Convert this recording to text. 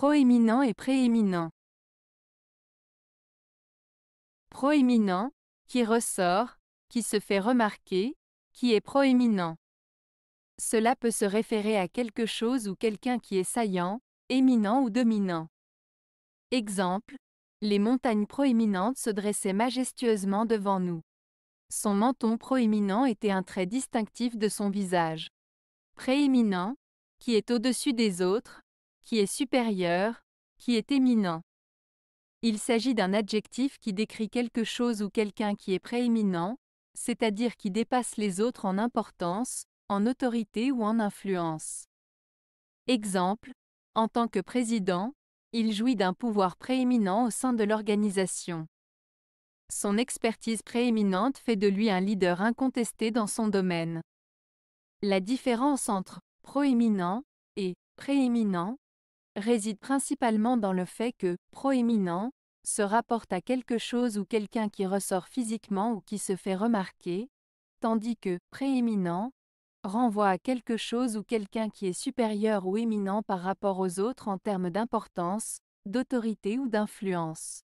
Proéminent et prééminent. Proéminent, qui ressort, qui se fait remarquer, qui est proéminent. Cela peut se référer à quelque chose ou quelqu'un qui est saillant, éminent ou dominant. Exemple, les montagnes proéminentes se dressaient majestueusement devant nous. Son menton proéminent était un trait distinctif de son visage. Prééminent, qui est au-dessus des autres, qui est supérieur, qui est éminent. Il s'agit d'un adjectif qui décrit quelque chose ou quelqu'un qui est prééminent, c'est-à-dire qui dépasse les autres en importance, en autorité ou en influence. Exemple, en tant que président, il jouit d'un pouvoir prééminent au sein de l'organisation. Son expertise prééminente fait de lui un leader incontesté dans son domaine. La différence entre proéminent et prééminent réside principalement dans le fait que proéminent se rapporte à quelque chose ou quelqu'un qui ressort physiquement ou qui se fait remarquer, tandis que prééminent renvoie à quelque chose ou quelqu'un qui est supérieur ou éminent par rapport aux autres en termes d'importance, d'autorité ou d'influence.